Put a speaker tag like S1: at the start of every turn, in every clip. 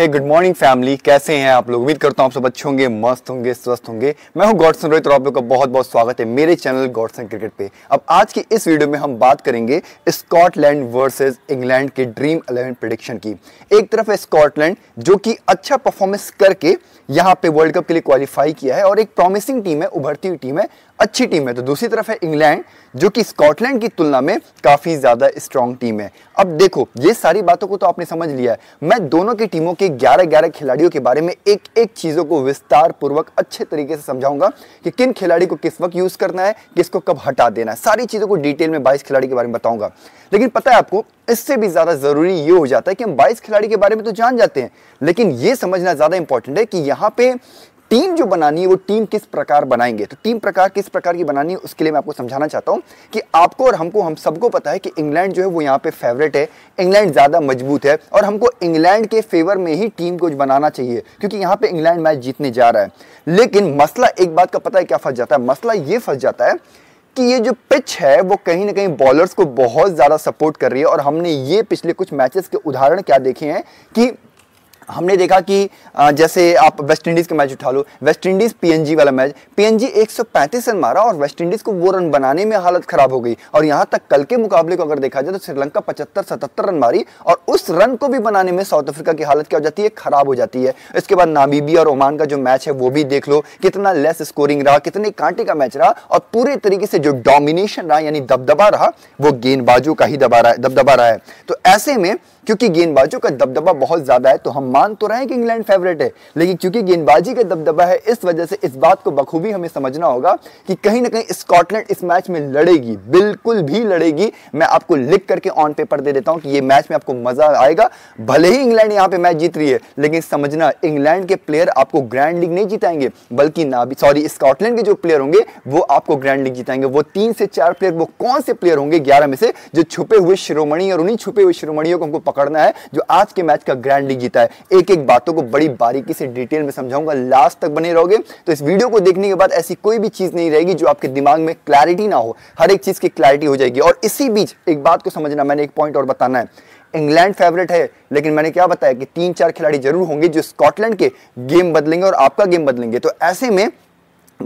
S1: हे good morning family कैसे हैं आप लोग उम्मीद करता हूँ आप सब अच्छे होंगे मस्त होंगे स्वस्थ होंगे मैं हूँ गॉडसन रोहित और आप लोग का बहुत बहुत स्वागत है मेरे चैनल गॉडसन क्रिकेट पे अब आज की इस वीडियो में हम बात करेंगे स्कॉटलैंड वर्सेस इंग्लैंड के ड्रीम इलेवन प्रडिक्शन की एक तरफ है स्कॉटलैंड जो कि अच्छा परफॉर्मेंस करके यहाँ पे वर्ल्ड कप के लिए क्वालिफाई किया है और एक प्रॉमिसिंग टीम है उभरती हुई टीम है अच्छी टीम है तो दूसरी तरफ है इंग्लैंड जो कि स्कॉटलैंड की तुलना में काफ़ी ज़्यादा स्ट्रॉन्ग टीम है अब देखो ये सारी बातों को तो आपने समझ लिया है मैं दोनों की टीमों के 11-11 खिलाड़ियों के बारे में एक एक चीज़ों को विस्तार पूर्वक अच्छे तरीके से समझाऊंगा कि किन खिलाड़ी को किस वक्त यूज़ करना है किसको कब हटा देना है सारी चीज़ों को डिटेल में बाईस खिलाड़ी के बारे में बताऊंगा लेकिन पता है आपको इससे भी ज़्यादा ज़रूरी ये हो जाता है कि हम बाईस खिलाड़ी के बारे में तो जान जाते हैं लेकिन ये समझना ज़्यादा इंपॉर्टेंट है कि यहाँ पे टीम जो बनानी है वो टीम किस प्रकार बनाएंगे तो टीम प्रकार किस प्रकार की बनानी है उसके लिए मैं आपको समझाना चाहता हूँ कि आपको और हमको हम सबको पता है कि इंग्लैंड जो है वो यहाँ पे फेवरेट है इंग्लैंड ज़्यादा मजबूत है और हमको इंग्लैंड के फेवर में ही टीम को बनाना चाहिए क्योंकि यहाँ पे इंग्लैंड मैच जीतने जा रहा है लेकिन मसला एक बात का पता है क्या फंस जाता है मसला ये फंस जाता है कि ये जो पिच है वो कहीं ना कहीं बॉलर्स को बहुत ज़्यादा सपोर्ट कर रही है और हमने ये पिछले कुछ मैचेस के उदाहरण क्या देखे हैं कि हमने देखा कि जैसे आप वेस्ट इंडीज़ का मैच उठा लो वेस्ट इंडीज़ पीएनजी वाला मैच पीएनजी 135 रन मारा और वेस्ट इंडीज़ को वो रन बनाने में हालत ख़राब हो गई और यहाँ तक कल के मुकाबले को अगर देखा जाए तो श्रीलंका पचहत्तर सतहत्तर रन मारी और उस रन को भी बनाने में साउथ अफ्रीका की हालत क्या हो जाती है ख़राब हो जाती है इसके बाद नामीबी और ओमान का जो मैच है वो भी देख लो कितना लेस स्कोरिंग रहा कितने कांटे का मैच रहा और पूरे तरीके से जो डोमिनेशन रहा यानी दबदबा रहा वो गेंदबाजों का ही दबा रहा है दबदबा रहा है तो ऐसे में क्योंकि गेंदबाजों का दबदबा बहुत ज़्यादा है तो हम मान तो रहे हैं कि इंग्लैंड फेवरेट है लेकिन क्योंकि गेंदबाजी का दबदबा है इस वजह से इस बात को बखूबी हमें समझना होगा कि कहीं ना कहीं स्कॉटलैंड इस मैच में लड़ेगी बिल्कुल भी लड़ेगी मैं आपको लिख करके ऑन पेपर दे देता हूं कि ये मैच में आपको मज़ा आएगा भले ही इंग्लैंड यहां पर मैच जीत रही है लेकिन समझना इंग्लैंड के प्लेयर आपको ग्रैंड लीग नहीं जिताएंगे बल्कि ना भी सॉरी स्कॉटलैंड के जो प्लेयर होंगे वो आपको ग्रैंड लीग जिताएंगे वो तीन से चार प्लेयर वो कौन से प्लेयर होंगे ग्यारह में से जो छुपे हुए शिरोमणि और उन्हीं छुपे हुए शिरोमणियों को हमको पकड़ पकड़ना है जो आज के मैच का ग्रैंड लीग जीता है एक एक बातों को बड़ी बारीकी से डिटेल में समझाऊंगा लास्ट तक बने रहोगे तो इस वीडियो को देखने के बाद ऐसी कोई भी चीज़ नहीं रहेगी जो आपके दिमाग में क्लैरिटी ना हो हर एक चीज़ की क्लैरिटी हो जाएगी और इसी बीच एक बात को समझना मैंने एक पॉइंट और बताना है इंग्लैंड फेवरेट है लेकिन मैंने क्या बताया कि तीन चार खिलाड़ी जरूर होंगे जो स्कॉटलैंड के गेम बदलेंगे और आपका गेम बदलेंगे तो ऐसे में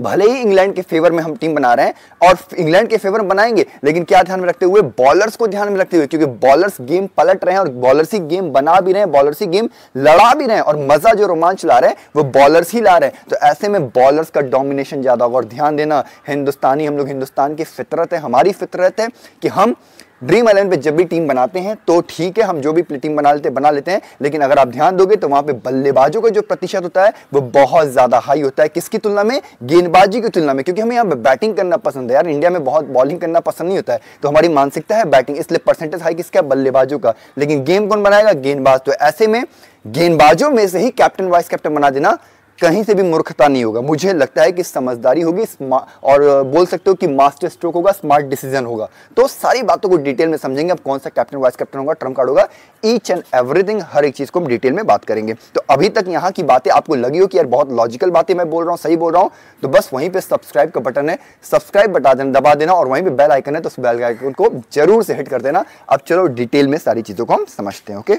S1: भले ही इंग्लैंड के फेवर में हम टीम बना रहे हैं और इंग्लैंड के फेवर में बनाएंगे लेकिन क्या ध्यान में रखते हुए बॉलर्स को ध्यान में रखते हुए क्योंकि बॉलर्स गेम पलट रहे हैं और बॉलर्स ही गेम बना भी रहे हैं बॉलर्स ही गेम लड़ा भी रहे हैं और मजा जो रोमांच ला रहे हैं वो बॉलर्स ही ला रहे हैं तो ऐसे में बॉलर्स का डोमिनेशन ज़्यादा होगा और ध्यान देना हिंदुस्तानी हम लोग हिंदुस्तान की फितरत है हमारी फितरत है कि हम ड्रीम इलेवन पे जब भी टीम बनाते हैं तो ठीक है हम जो भी टीम बना लेते बना लेते हैं लेकिन अगर आप ध्यान दोगे तो वहां पे बल्लेबाजों का जो प्रतिशत होता है वो बहुत ज़्यादा हाई होता है किसकी तुलना में गेंदबाजी की तुलना में क्योंकि हमें यहाँ बैटिंग करना पसंद है यार इंडिया में बहुत बॉलिंग करना पसंद नहीं होता है तो हमारी मानसिकता है बैटिंग इसलिए परसेंटेज हाई किसका है बल्लेबाजों का लेकिन गेम कौन बनाएगा गेंदबाज तो ऐसे में गेंदबाजों में से ही कैप्टन वाइस कैप्टन बना देना कहीं से भी मूर्खता नहीं होगा मुझे लगता है कि समझदारी होगी और बोल सकते हो कि मास्टर स्ट्रोक होगा स्मार्ट डिसीजन होगा तो सारी बातों को डिटेल में समझेंगे अब कौन सा कैप्टन वाइस कैप्टन होगा ट्रम्प कार्ड होगा ईच एंड एवरीथिंग हर एक चीज़ को हम डिटेल में बात करेंगे तो अभी तक यहाँ की बातें आपको लगी हो कि यार बहुत लॉजिकल बातें मैं बोल रहा हूँ सही बोल रहा हूँ तो बस वहीं पर सब्सक्राइब का बटन है सब्सक्राइब बटा देना दबा देना और वहीं पर बेल आइकन है तो उस बेल आइकन को जरूर से हिट कर देना अब चलो डिटेल में सारी चीज़ों को हम समझते हैं ओके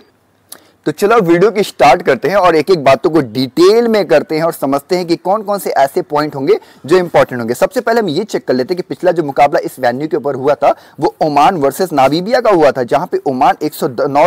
S1: तो चलो वीडियो की स्टार्ट करते हैं और एक एक बातों को डिटेल में करते हैं और समझते हैं कि कौन कौन से ऐसे पॉइंट होंगे जो इंपॉर्टेंट होंगे सबसे पहले हम ये चेक कर लेते हैं कि पिछला जो मुकाबला इस वेन्यू के ऊपर हुआ था वो ओमान वर्सेस नाबीबिया का हुआ था जहां पे ओमान एक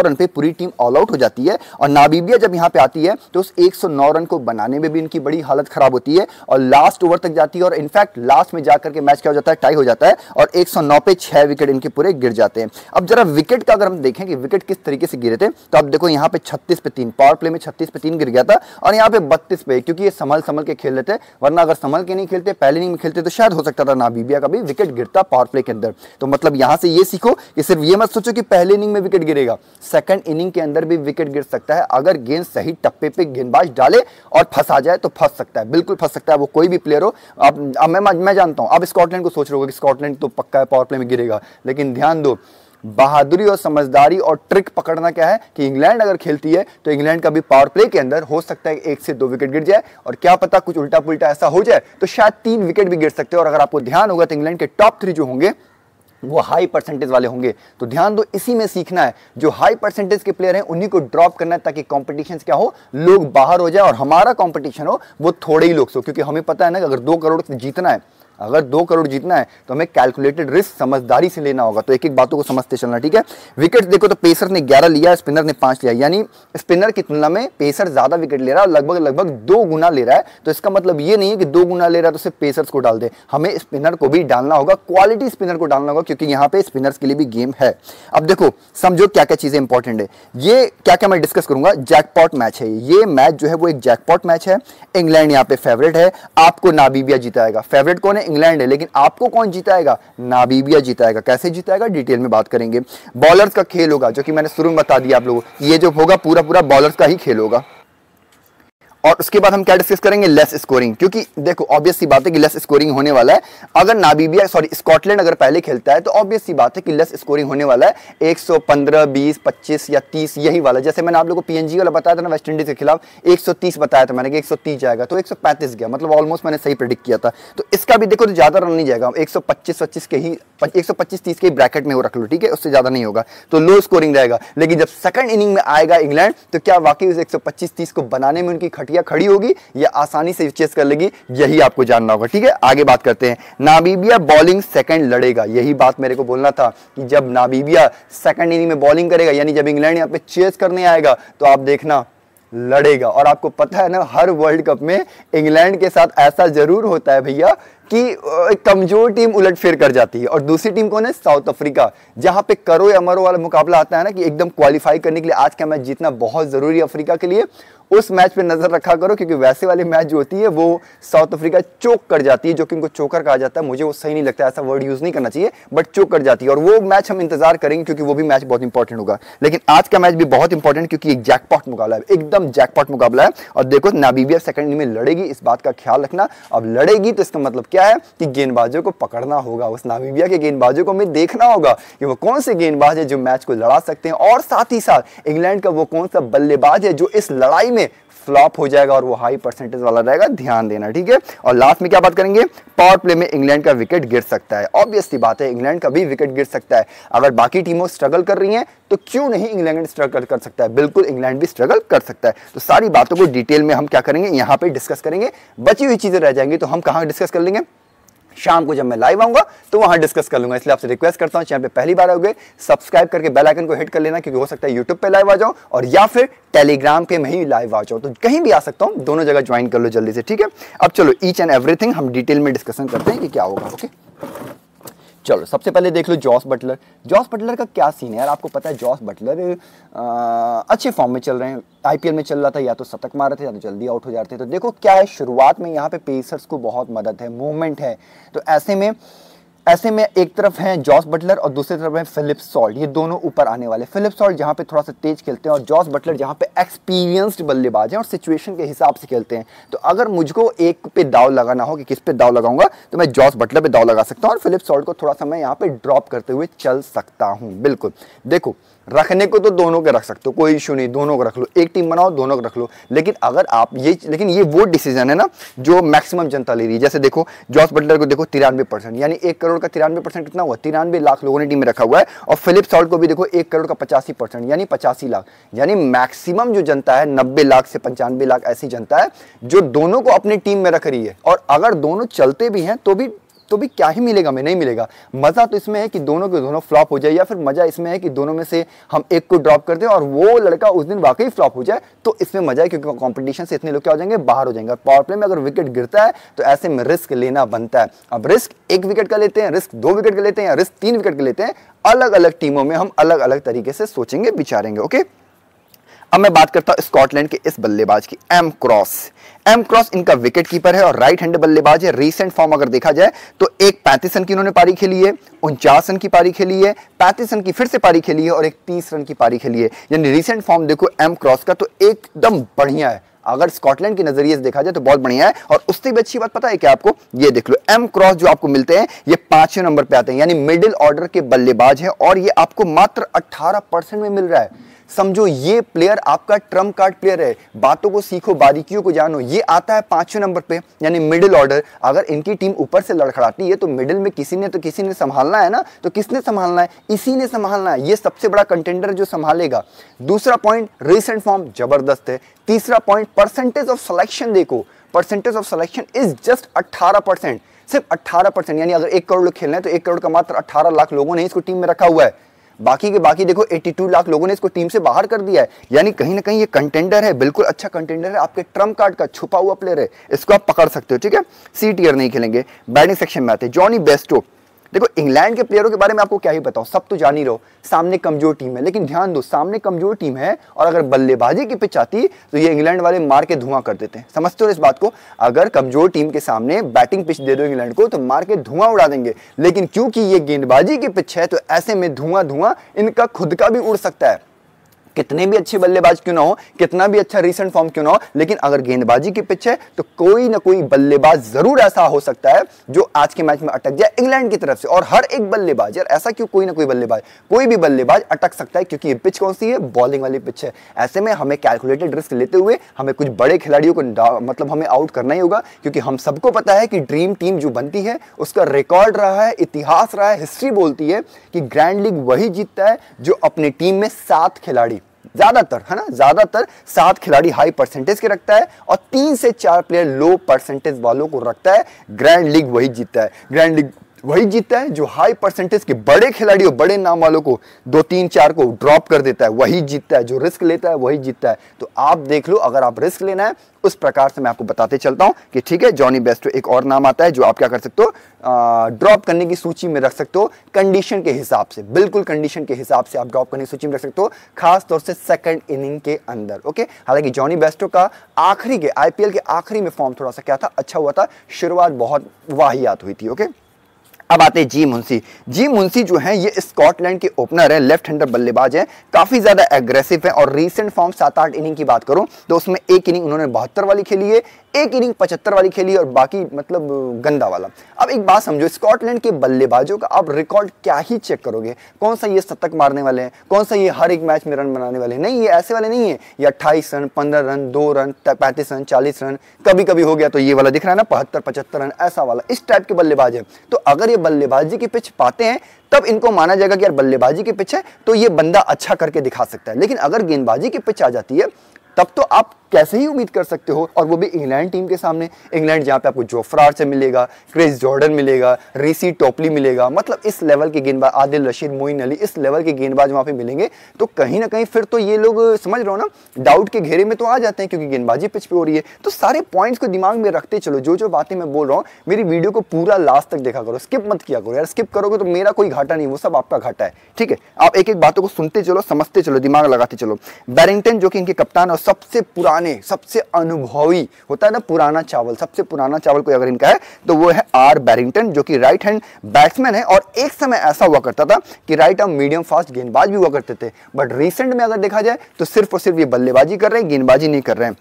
S1: रन पे पूरी टीम ऑल आउट हो जाती है और नाबीबिया जब यहाँ पे आती है तो उस एक रन को बनाने में भी इनकी बड़ी हालत खराब होती है और लास्ट ओवर तक जाती है और इनफैक्ट लास्ट में जाकर के मैच क्या हो जाता है टाई हो जाता है और एक पे छह विकेट इनके पूरे गिर जाते हैं अब जरा विकेट का अगर हम देखें कि विकेट किस तरीके से गिरे थे तो अब देखो यहाँ पे 36 पे तीन पावर प्ले में 36 पे तीन गिर गया था और यहाँ पे 32 पे क्योंकि ये संभल संभल के खेल रहे थे वरना अगर संभल के नहीं खेलते पहले इनिंग में खेलते तो शायद हो सकता था नाबीबिया का भी विकेट गिरता पावर प्ले के अंदर तो मतलब यहाँ से ये सीखो कि सिर्फ ये मत सोचो कि पहले इनिंग में विकेट गिरेगा सेकंड इनिंग के अंदर भी विकेट गिर सकता है अगर गेंद सही टप्पे पे गेंदबाज डाले और फंसा जाए तो फंस सकता है बिल्कुल फंस सकता है वो कोई भी प्लेयर हो अब मैं मैं जानता हूँ अब स्कॉटलैंड को सोच रहे हो कि स्कॉटलैंड तो पक्का है पावर प्ले में गिरेगा लेकिन ध्यान दो बहादुरी और समझदारी और ट्रिक पकड़ना क्या है कि इंग्लैंड अगर खेलती है तो इंग्लैंड का भी पावर प्ले के अंदर हो सकता है एक से दो विकेट गिर जाए और क्या पता कुछ उल्टा पुलटा ऐसा हो जाए तो शायद तीन विकेट भी गिर सकते हैं और अगर आपको ध्यान होगा तो इंग्लैंड के टॉप थ्री जो होंगे वो हाई परसेंटेज वाले होंगे तो ध्यान दो इसी में सीखना है जो हाई परसेंटेज के प्लेयर हैं उन्हीं को ड्रॉप करना है ताकि कॉम्पिटिशन क्या हो लोग बाहर हो जाए और हमारा कॉम्पिटिशन हो वो थोड़े ही लोग से हो क्योंकि हमें पता है ना कि अगर दो करोड़ जीतना है अगर दो करोड़ जीतना है तो हमें कैलकुलेटेड रिस्क समझदारी से लेना होगा तो एक एक बातों को समझते चलना ठीक है विकेट देखो तो पेसर ने ग्यारह लिया स्पिनर ने पांच लिया यानी स्पिनर की तुलना में पेसर ज़्यादा विकेट ले रहा है लगभग लगभग दो गुना ले रहा है तो इसका मतलब ये नहीं है कि दो गुना ले रहा है तो सिर्फ पेसर्स को डाल दे हमें स्पिनर को भी डालना होगा क्वालिटी स्पिनर को डालना होगा क्योंकि यहाँ पे स्पिनर्स के लिए भी गेम है अब देखो समझो क्या क्या चीज़ें इंपॉर्टेंट है ये क्या क्या मैं डिस्कस करूंगा जैकपॉट मैच है ये मैच जो है वो एक जैकपॉट मैच है इंग्लैंड यहाँ पे फेवरेट है आपको नाबीबिया जीताएगा फेवरेट कौन है इंग्लैंड है लेकिन आपको कौन जिताएगा नाबीबिया जिताएगा कैसे जिताएगा डिटेल में बात करेंगे बॉलर्स का खेल होगा जो कि मैंने शुरू में बता दिया आप लोगों ये जो होगा पूरा पूरा बॉलर्स का ही खेल होगा और उसके बाद हम क्या डिस्कस करेंगे लेस स्कोरिंग क्योंकि देखो ऑब्वियस सी बात है कि लेस स्कोरिंग होने वाला है अगर नाबीबिया सॉरी स्कॉटलैंड अगर पहले खेलता है तो ऑब्वियस सी बात है कि लेस स्कोरिंग होने वाला है 115 20 25 या 30 यही वाला जैसे मैंने आप लोगों को पीएनजी वाला बताया था ना वेस्ट इंडीज के खिलाफ 130 बताया था मैंने कि 130 जाएगा तो 135 गया मतलब ऑलमोस्ट मैंने सही प्रिडिक्ट किया था तो इसका भी देखो तो ज़्यादा रन नहीं जाएगा एक सौ के ही एक सौ के ही ब्रैकेट में वो रख लो ठीक है उससे ज़्यादा नहीं होगा तो लो स्कोरिंग रहेगा लेकिन जब सेकंड इनिंग में आएगा इंग्लैंड तो क्या वाकई उस एक सौ को बनाने में उनकी खट हटिया खड़ी होगी या आसानी से चेस कर लेगी यही आपको जानना होगा ठीक है आगे बात करते हैं नाबीबिया बॉलिंग सेकंड लड़ेगा यही बात मेरे को बोलना था कि जब नाबीबिया सेकंड इनिंग में बॉलिंग करेगा यानी जब इंग्लैंड यहाँ पे चेस करने आएगा तो आप देखना लड़ेगा और आपको पता है ना हर वर्ल्ड कप में इंग्लैंड के साथ ऐसा जरूर होता है भैया कि एक कमजोर टीम उलट फेर कर जाती है और दूसरी टीम कौन है साउथ अफ्रीका जहां पे करो या मरो वाला मुकाबला आता है ना कि एकदम क्वालिफाई करने के लिए आज का मैच जीतना बहुत जरूरी है अफ्रीका के लिए उस मैच पे नजर रखा करो क्योंकि वैसे वाली मैच जो होती है वो साउथ अफ्रीका चोक कर जाती है जो कि उनको चोकर कहा जाता है मुझे वो सही नहीं लगता ऐसा वर्ड यूज नहीं करना चाहिए बट चोक कर जाती है और वो मैच हम इंतजार करेंगे क्योंकि वो भी मैच बहुत इंपॉर्टेंट होगा लेकिन आज का मैच भी बहुत इंपॉर्टेंट क्योंकि एक जैकपॉट मुकाबला है एकदम जैकपॉट मुकाबला है और देखो नाबीबिया सेकंड में लड़ेगी इस बात का ख्याल रखना अब लड़ेगी तो इसका मतलब क्या क्या है कि गेंदबाजों को पकड़ना होगा उस नामीबिया के गेंदबाजों को हमें देखना होगा कि वो कौन से गेंदबाज है जो मैच को लड़ा सकते हैं और साथ ही साथ इंग्लैंड का वो कौन सा बल्लेबाज है जो इस लड़ाई में फ्लॉप हो जाएगा और वो हाई परसेंटेज वाला रहेगा ध्यान देना ठीक है और लास्ट में क्या बात करेंगे पावर प्ले में इंग्लैंड का विकेट गिर सकता है ऑब्वियसली बात है इंग्लैंड का भी विकेट गिर सकता है अगर बाकी टीमों स्ट्रगल कर रही हैं तो क्यों नहीं इंग्लैंड स्ट्रगल कर सकता है बिल्कुल इंग्लैंड भी स्ट्रगल कर सकता है तो सारी बातों को डिटेल में हम क्या करेंगे यहाँ पर डिस्कस करेंगे बची हुई चीज़ें रह जाएंगी तो हम कहाँ डिस्कस कर लेंगे शाम को जब मैं लाइव आऊंगा तो वहां डिस्कस कर लूंगा इसलिए आपसे रिक्वेस्ट करता हूं चैनल पे पहली बार आओगे सब्सक्राइब करके बेल आइकन को हिट कर लेना क्योंकि हो सकता है यूट्यूब पे लाइव आ जाओ और या फिर टेलीग्राम पे मैं ही लाइव आ जाओ तो कहीं भी आ सकता हूं दोनों जगह ज्वाइन कर लो जल्दी से ठीक है अब चलो ईच एंड एवरीथिंग हम डिटेल में डिस्कशन करते हैं कि क्या होगा ओके चलो सबसे पहले देख लो जॉस बटलर जॉस बटलर का क्या सीन है यार आपको पता है जॉस बटलर आ, अच्छे फॉर्म में चल रहे हैं आईपीएल में चल रहा था या तो शतक मार रहे थे या तो जल्दी आउट हो जाते थे तो देखो क्या है शुरुआत में यहाँ पे पेसर्स को बहुत मदद है मूवमेंट है तो ऐसे में ऐसे में एक तरफ हैं जॉस बटलर और दूसरी तरफ है फिलिप सॉल्ट ये दोनों ऊपर आने वाले फिलिप सॉल्ट जहाँ पे थोड़ा सा तेज खेलते हैं और जॉस बटलर जहाँ पे एक्सपीरियंस्ड बल्लेबाज हैं और सिचुएशन के हिसाब से खेलते हैं तो अगर मुझको एक पे दाव लगाना हो कि किस पे दाव लगाऊंगा तो मैं जॉस बटलर पर दाव लगा सकता हूँ और फिलिप सॉल्ट को थोड़ा सा मैं यहाँ पे ड्रॉप करते हुए चल सकता हूँ बिल्कुल देखो रखने को तो दोनों के रख सकते हो कोई इशू नहीं दोनों को रख लो एक टीम बनाओ दोनों को रख लो लेकिन अगर आप ये लेकिन ये वो डिसीजन है ना जो मैक्सिमम जनता ले रही है जैसे देखो जॉस बटलर को देखो तिरानवे परसेंट यानी एक करोड़ का तिरानवे परसेंट कितना हुआ तिरानवे लाख लोगों ने टीम में रखा हुआ है और फिलिप सॉल्ट को भी देखो एक करोड़ का पचासी परसेंट यानी पचासी लाख यानी मैक्सिमम जो जनता है नब्बे लाख से पंचानवे लाख ऐसी जनता है जो दोनों को अपनी टीम में रख रही है और अगर दोनों चलते भी हैं तो भी तो भी क्या ही मिलेगा हमें नहीं मिलेगा मज़ा तो इसमें है कि दोनों के दोनों फ्लॉप हो जाए या फिर मज़ा इसमें है कि दोनों में से हम एक को ड्रॉप कर दें और वो लड़का उस दिन वाकई फ्लॉप हो जाए तो इसमें मज़ा है क्योंकि कॉम्पिटिशन से इतने लोग क्या हो जाएंगे बाहर हो जाएंगे और पावर प्ले में अगर विकेट गिरता है तो ऐसे में रिस्क लेना बनता है अब रिस्क एक विकेट का लेते हैं रिस्क दो विकेट का लेते हैं या रिस्क तीन विकेट का लेते हैं अलग अलग टीमों में हम अलग अलग तरीके से सोचेंगे विचारेंगे ओके अब मैं बात करता हूं स्कॉटलैंड के इस बल्लेबाज की एम क्रॉस एम क्रॉस इनका विकेट कीपर है और राइट हैंड बल्लेबाज है रीसेंट फॉर्म अगर देखा जाए तो एक पैंतीस रन की इन्होंने पारी खेली है उनचास रन की पारी खेली है पैंतीस रन की फिर से पारी खेली है और एक तीस रन की पारी खेली है यानी रिसेंट फॉर्म देखो एम क्रॉस का तो एकदम बढ़िया है अगर स्कॉटलैंड के नजरिए से देखा जाए तो बहुत बढ़िया है और उससे भी अच्छी बात पता है कि आपको ये देख लो एम क्रॉस जो आपको मिलते हैं ये पांचवें नंबर पे आते हैं यानी मिडिल ऑर्डर के बल्लेबाज हैं और ये आपको मात्र 18 परसेंट में मिल रहा है समझो ये प्लेयर आपका ट्रम्प कार्ड प्लेयर है बातों को सीखो बारीकियों को जानो ये आता है पांचवें नंबर पे यानी मिडिल ऑर्डर अगर इनकी टीम ऊपर से लड़खड़ाती है तो मिडिल में किसी ने तो किसी ने संभालना है ना तो किसने संभालना है इसी ने संभालना है ये सबसे बड़ा कंटेंडर जो संभालेगा दूसरा पॉइंट रिसेंट फॉर्म जबरदस्त है तीसरा पॉइंट परसेंटेज ऑफ सलेक्शन देखो percentage of selection is just अट्ठारह परसेंट सिर्फ 18 परसेंट यानी अगर एक करोड़ लोग खेल रहे हैं तो एक करोड़ का मात्र 18 लाख लोगों ने इसको टीम में रखा हुआ है बाकी के बाकी देखो 82 लाख लोगों ने इसको टीम से बाहर कर दिया है यानी कहीं ना कहीं ये कंटेंडर है बिल्कुल अच्छा कंटेंडर है आपके ट्रम्प कार्ड का छुपा हुआ प्लेयर है इसको आप पकड़ सकते हो ठीक है सी टीयर नहीं खेलेंगे बैटिंग सेक्शन में आते जॉनी बेस्टो देखो इंग्लैंड के प्लेयरों के बारे में आपको क्या ही बताओ सब तो जान ही रहो सामने कमजोर टीम है लेकिन ध्यान दो सामने कमजोर टीम है और अगर बल्लेबाजी की पिच आती तो ये इंग्लैंड वाले मार के धुआं कर देते हैं समझते हो इस बात को अगर कमजोर टीम के सामने बैटिंग पिच दे दो इंग्लैंड को तो मार के धुआं उड़ा देंगे लेकिन क्योंकि ये गेंदबाजी की पिच है तो ऐसे में धुआं धुआं इनका खुद का भी उड़ सकता है कितने भी अच्छे बल्लेबाज क्यों ना हो कितना भी अच्छा रिसेंट फॉर्म क्यों ना हो लेकिन अगर गेंदबाजी की पिच है तो कोई ना कोई बल्लेबाज जरूर ऐसा हो सकता है जो आज के मैच में अटक जाए इंग्लैंड की तरफ से और हर एक बल्लेबाज यार ऐसा क्यों कोई ना कोई बल्लेबाज कोई भी बल्लेबाज अटक सकता है क्योंकि ये पिच कौन सी है बॉलिंग वाली पिच है ऐसे में हमें कैलकुलेटेड रिस्क लेते हुए हमें कुछ बड़े खिलाड़ियों को मतलब हमें आउट करना ही होगा क्योंकि हम सबको पता है कि ड्रीम टीम जो बनती है उसका रिकॉर्ड रहा है इतिहास रहा है हिस्ट्री बोलती है कि ग्रैंड लीग वही जीतता है जो अपनी टीम में सात खिलाड़ी ज़्यादातर है ना ज़्यादातर सात खिलाड़ी हाई परसेंटेज के रखता है और तीन से चार प्लेयर लो परसेंटेज वालों को रखता है ग्रैंड लीग वही जीतता है ग्रैंड लीग वही जीतता है जो हाई परसेंटेज के बड़े खिलाड़ियों बड़े नाम वालों को दो तीन चार को ड्रॉप कर देता है वही जीतता है जो रिस्क लेता है वही जीतता है तो आप देख लो अगर आप रिस्क लेना है उस प्रकार से मैं आपको बताते चलता हूं कि ठीक है जॉनी बेस्टो एक और नाम आता है जो आप क्या कर सकते हो ड्रॉप करने की सूची में रख सकते हो कंडीशन के हिसाब से बिल्कुल कंडीशन के हिसाब से आप ड्रॉप करने की सूची में रख सकते हो खास तौर से सेकंड इनिंग के अंदर ओके हालांकि जॉनी बेस्टो का आखिरी के आईपीएल के आखिरी में फॉर्म थोड़ा सा क्या था अच्छा हुआ था शुरुआत बहुत वाहियात हुई थी ओके अब आते हैं जी मुंशी जी मुंशी जो हैं ये स्कॉटलैंड के ओपनर हैं लेफ्ट हैंडर बल्लेबाज हैं काफ़ी ज़्यादा एग्रेसिव हैं और रीसेंट फॉर्म सात आठ इनिंग की बात करूं तो उसमें एक इनिंग उन्होंने बहत्तर वाली खेली है एक इनिंग पचहत्तर वाली खेली और बाकी मतलब गंदा वाला अब एक बात समझो स्कॉटलैंड के बल्लेबाजों का आप रिकॉर्ड क्या ही चेक करोगे कौन सा ये शतक मारने वाले हैं कौन सा ये हर एक मैच में रन बनाने वाले हैं नहीं ये ऐसे वाले नहीं है ये अट्ठाईस रन पंद्रह रन दो रन पैंतीस रन चालीस रन कभी कभी हो गया तो ये वाला दिख रहा है ना बहत्तर पचहत्तर रन ऐसा वाला इस टाइप के बल्लेबाज है तो अगर ये बल्लेबाजी की पिच पाते हैं तब इनको माना जाएगा कि यार बल्लेबाजी की पिच है तो ये बंदा अच्छा करके दिखा सकता है लेकिन अगर गेंदबाजी की पिच आ जाती है तब तो आप कैसे ही उम्मीद कर सकते हो और वो भी इंग्लैंड टीम के सामने इंग्लैंड जहाँ पे आपको जोफ्रार से मिलेगा क्रिस जॉर्डन मिलेगा रेसी टोपली मिलेगा मतलब इस लेवल के गेंदबाज आदिल रशीद मोइन अली इस लेवल के गेंदबाज वहाँ पे मिलेंगे तो कहीं ना कहीं फिर तो ये लोग समझ रहे हो ना डाउट के घेरे में तो आ जाते हैं क्योंकि गेंदबाजी पिच पर हो रही है तो सारे पॉइंट्स को दिमाग में रखते चलो जो जो बातें मैं बोल रहा हूँ मेरी वीडियो को पूरा लास्ट तक देखा करो स्किप मत किया करो यार स्किप करोगे तो मेरा कोई घाटा नहीं वो सब आपका घाटा है ठीक है आप एक एक बातों को सुनते चलो समझते चलो दिमाग लगाते चलो बैरिंगटन जो कि इनके कप्तान और सबसे पुराने पुराने सबसे अनुभवी होता है ना पुराना चावल सबसे पुराना चावल कोई अगर इनका है तो वो है आर बैरिंगटन जो कि राइट हैंड बैट्समैन है और एक समय ऐसा हुआ करता था कि राइट आर्म मीडियम फास्ट गेंदबाज भी हुआ करते थे बट रिसेंट में अगर देखा जाए तो सिर्फ और सिर्फ ये बल्लेबाजी कर रहे हैं गेंदबाजी नहीं कर रहे हैं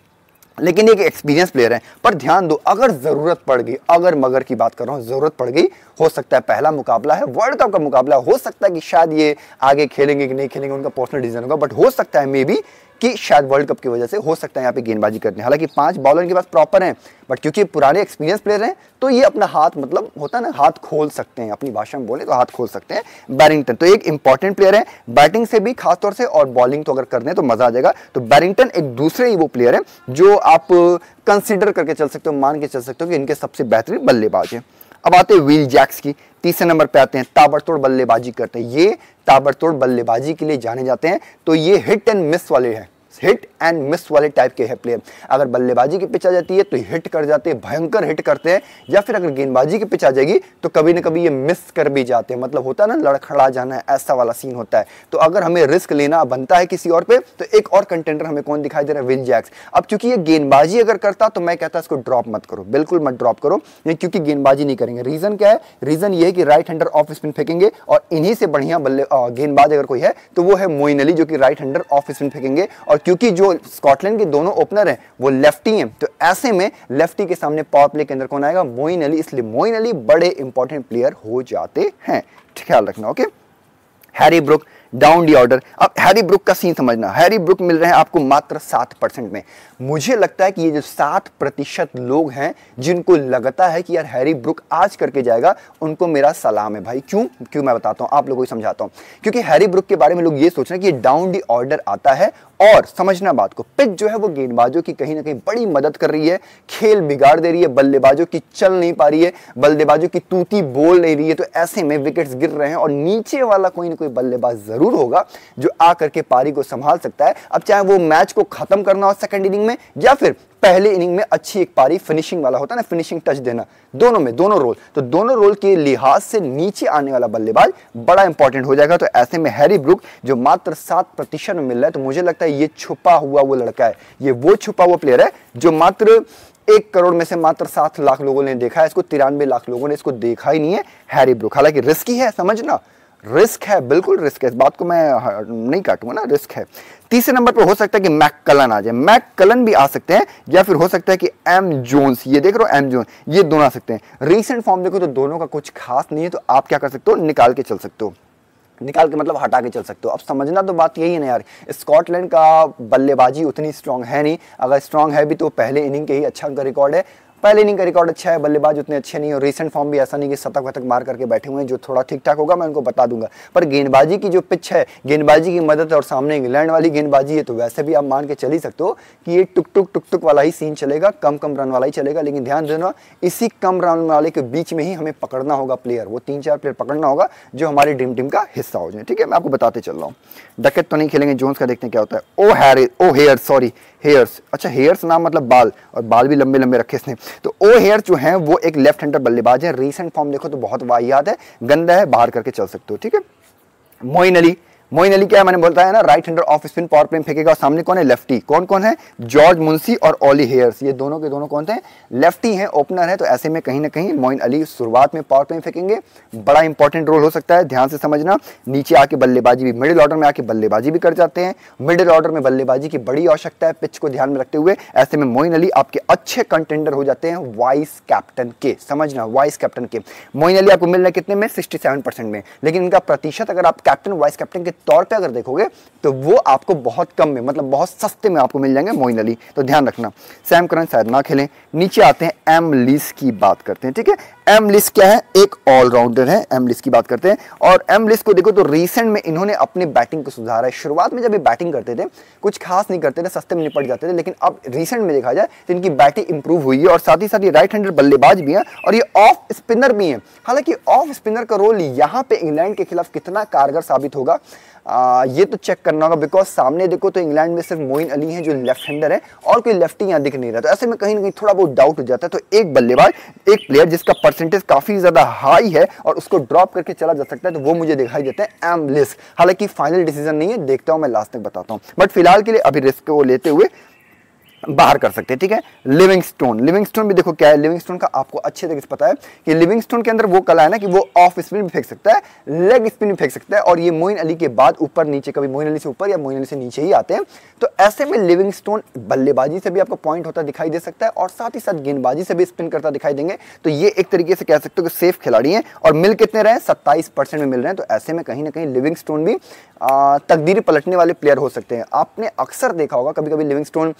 S1: लेकिन एक एक्सपीरियंस प्लेयर है पर ध्यान दो अगर ज़रूरत पड़ गई अगर मगर की बात कर रहा हूं ज़रूरत पड़ गई हो सकता है पहला मुकाबला है वर्ल्ड कप का मुकाबला हो सकता है कि शायद ये आगे खेलेंगे कि नहीं खेलेंगे उनका पर्सनल डिसीजन होगा बट हो सकता है मे बी कि शायद वर्ल्ड कप की वजह से हो सकता है यहाँ पे गेंदबाजी करने हालांकि पांच बॉलर इनके पास प्रॉपर हैं बट क्योंकि पुराने एक्सपीरियंस प्लेयर हैं तो ये अपना हाथ मतलब होता है ना हाथ खोल सकते हैं अपनी भाषा में बोले तो हाथ खोल सकते हैं बैरिंगटन तो एक इंपॉर्टेंट प्लेयर है बैटिंग से भी खासतौर से और बॉलिंग तो अगर कर दें तो मजा आ जाएगा तो बैरिंगटन एक दूसरे ही वो प्लेयर है जो आप कंसिडर करके चल सकते हो मान के चल सकते हो कि इनके सबसे बेहतरीन बल्लेबाज हैं अब आते हैं व्हील जैक्स की तीसरे नंबर पे आते हैं ताबड़तोड़ बल्लेबाजी करते हैं ये ताबड़तोड़ बल्लेबाजी के लिए जाने जाते हैं तो ये हिट एंड मिस वाले हैं हिट एंड मिस वाले टाइप के है प्लेयर अगर बल्लेबाजी की पिच आ जाती है तो हिट कर जाते हैं भयंकर हिट करते हैं या फिर अगर गेंदबाजी की पिच आ जाएगी तो कभी ना कभी ये मिस कर भी जाते हैं मतलब होता है ना लड़खड़ा जाना ऐसा वाला सीन होता है तो अगर हमें रिस्क लेना बनता है किसी और पे तो एक और कंटेंडर हमें कौन दिखाई दे रहा है विन जैक्स अब चूंकि ये गेंदबाजी अगर करता तो मैं कहता इसको ड्रॉप मत करो बिल्कुल मत ड्रॉप करो क्योंकि गेंदबाजी नहीं करेंगे रीजन क्या है रीजन ये है कि राइट हैंडर ऑफ स्पिन फेंकेंगे और इन्हीं से बढ़िया बल्ले गेंदबाज अगर कोई है तो वो है मोइन अली जो कि राइट हैंडर ऑफ स्पिन फेंकेंगे और क्योंकि जो स्कॉटलैंड के दोनों ओपनर हैं वो लेफ्टी हैं तो ऐसे में लेफ्टी के सामने पावर प्ले के अंदर कौन आएगा मोइन अली इसलिए मोइन अली बड़े इंपॉर्टेंट प्लेयर हो जाते हैं ख्याल रखना okay Harry Brook down the order अब हैरी ब्रुक का सीन समझना हैरी ब्रुक मिल रहे हैं आपको मात्र सात परसेंट में मुझे लगता है कि ये जो सात प्रतिशत लोग हैं जिनको लगता है कि यार हैरी ब्रुक आज करके जाएगा उनको मेरा सलाम है भाई क्यों क्यों मैं बताता हूँ आप लोगों को समझाता हूँ क्योंकि हैरी ब्रुक के बारे में लोग ये सोच रहे हैं कि ये डाउन डी ऑर्डर आता है और समझना बात को पिच जो है वो गेंदबाजों की कहीं ना कहीं बड़ी मदद कर रही है खेल बिगाड़ दे रही है बल्लेबाजों की चल नहीं पा रही है बल्लेबाजों की तूती बोल नहीं रही है तो ऐसे में विकेट्स गिर रहे हैं और नीचे वाला कोई ना कोई बल्लेबाज जरूर होगा जो आकर के पारी को संभाल सकता है अब चाहे वो मैच को खत्म करना हो सेकेंड इनिंग में या फिर पहले इनिंग में अच्छी एक पारी फिनिशिंग वाला होता है ना फिनिशिंग टच देना दोनों में दोनों रोल तो दोनों रोल के लिहाज से नीचे आने वाला बल्लेबाज बड़ा इंपॉर्टेंट हो जाएगा तो ऐसे में हैरी ब्रुक जो मात्र सात प्रतिशत में मिल रहा है तो मुझे लगता है ये छुपा हुआ वो लड़का है ये वो छुपा हुआ प्लेयर है जो मात्र एक करोड़ में से मात्र सात लाख लोगों ने देखा है इसको तिरानवे लाख लोगों ने इसको देखा ही नहीं है हैरी ब्रुक हालांकि रिस्की है समझना रिस्क है बिल्कुल रिस्क है इस बात को मैं नहीं काटूंगा ना रिस्क है तीसरे नंबर पर हो सकता है कि मैक कलन आ जाए मैक कलन भी आ सकते हैं या फिर हो सकता है कि एम जोन्स ये देख रहे हो एम जोन ये दोनों आ सकते हैं रिसेंट फॉर्म देखो तो दोनों का कुछ खास नहीं है तो आप क्या कर सकते हो निकाल के चल सकते हो निकाल के मतलब हटा के चल सकते हो अब समझना तो बात यही है ना यार स्कॉटलैंड का बल्लेबाजी उतनी स्ट्रांग है नहीं अगर स्ट्रांग है भी तो पहले इनिंग के ही अच्छा उनका रिकॉर्ड है पहले इनिंग का रिकॉर्ड अच्छा है बल्लेबाज उतने अच्छे नहीं और रिसेंट फॉर्म भी ऐसा नहीं कि शतक वतक मार करके बैठे हुए हैं जो थोड़ा ठीक ठाक होगा मैं उनको बता दूंगा पर गेंदबाजी की जो पिच है गेंदबाजी की मदद और सामने इंग्लैंड वाली गेंदबाजी है तो वैसे भी आप मान के चल ही सकते हो कि ये टुक टुक टुक टुक वाला ही सीन चलेगा कम कम रन वाला ही चलेगा लेकिन ध्यान देना इसी कम रन वाले के बीच में ही हमें पकड़ना होगा प्लेयर वो तीन चार प्लेयर पकड़ना होगा जो हमारी ड्रीम टीम का हिस्सा हो जाए ठीक है मैं आपको बताते चल रहा हूँ डकेत तो नहीं खेलेंगे जोन्स का देखते हैं क्या होता है oh hair oh hair sorry hairs अच्छा हेयर्स नाम मतलब बाल और बाल भी लंबे लंबे रखे इसने तो ओ हेयर जो है वो एक लेफ्ट हैंडर बल्लेबाज है रिसेंट फॉर्म देखो तो बहुत वाहियात है गंदा है बाहर करके चल सकते हो ठीक है मोइन अली मोइन अली क्या है मैंने बोलता है ना right hander off spin power प्लेम फेंकेगा सामने कौन है लेफ्टी कौन कौन है जॉर्ज मुंसी और ओली हेयर्स ये दोनों के दोनों कौन थे लेफ्टी हैं ओपनर है तो ऐसे में कहीं ना कहीं मोइन अली शुरुआत में पावर प्लेम फेंकेंगे बड़ा इंपॉर्टेंट रोल हो सकता है ध्यान से समझना नीचे आके बल्लेबाजी भी मिडिल ऑर्डर में आके बल्लेबाजी भी कर जाते हैं मिडिल ऑर्डर में बल्लेबाजी की बड़ी आवश्यकता है पिच को ध्यान में रखते हुए ऐसे में मोइन अली आपके अच्छे कंटेंडर हो जाते हैं वाइस कैप्टन के समझना वाइस कैप्टन के मोइन अली आपको मिल रहा है कितने में सिक्सटी में लेकिन इनका प्रतिशत अगर आप कैप्टन वाइस कैप्टन के तौर पे अगर देखोगे तो वो आपको बहुत कम में मतलब बहुत सस्ते में आपको मिल जाएंगे मोइन अली तो ध्यान रखना सैम करन शायद ना खेलें नीचे आते हैं एम लीस की बात करते हैं ठीक है लिस्ट क्या है एक ऑलराउंडर है लिस्ट की बात करते हैं और लिस्ट को देखो तो रिसेंट में इन्होंने अपने बैटिंग को सुधारा है शुरुआत में जब ये बैटिंग करते थे कुछ खास नहीं करते थे सस्ते में निपट जाते थे लेकिन अब रिसेंट में देखा जाए तो इनकी बैटिंग इंप्रूव हुई है और साथ ही साथ ये राइट हैंडर बल्लेबाज भी हैं और ये ऑफ स्पिनर भी हैं हालांकि ऑफ स्पिनर का रोल यहाँ पे इंग्लैंड के खिलाफ कितना कारगर साबित होगा आ, ये तो चेक करना होगा बिकॉज सामने देखो तो इंग्लैंड में सिर्फ मोइन अली हैं जो लेफ्ट हैंडर है और कोई लेफ्टी यहाँ दिख नहीं रहा तो ऐसे में कहीं ना कहीं थोड़ा बहुत डाउट हो जाता है तो एक बल्लेबाज एक प्लेयर जिसका परसेंटेज काफ़ी ज़्यादा हाई है और उसको ड्रॉप करके चला जा सकता है तो वो मुझे दिखाई देता है एम हालांकि फाइनल डिसीजन नहीं है देखता हूँ मैं लास्ट तक बताता हूँ बट फिलहाल के लिए अभी रिस्क को लेते हुए बाहर कर सकते हैं ठीक है लिविंग स्टोन लिविंग स्टोन भी देखो क्या है लिविंग स्टोन का आपको अच्छे तरीके से पता है कि लिविंग स्टोन के अंदर वो कला है ना कि वो ऑफ स्पिन भी फेंक सकता है लेग स्पिन भी फेंक सकता है और ये मोइन अली के बाद ऊपर नीचे कभी मोइन अली से ऊपर या मोइन अली से नीचे ही आते हैं तो ऐसे में लिविंग स्टोन बल्लेबाजी से भी आपको पॉइंट होता दिखाई दे सकता है और साथ ही साथ गेंदबाजी से भी स्पिन करता दिखाई देंगे तो ये एक तरीके से कह सकते हो कि सेफ खिलाड़ी हैं और मिल कितने रहे हैं सत्ताईस परसेंट में मिल रहे हैं तो ऐसे में कहीं ना कहीं लिविंग स्टोन भी तकदीर पलटने वाले प्लेयर हो सकते हैं आपने अक्सर देखा होगा कभी कभी लिविंग स्टोन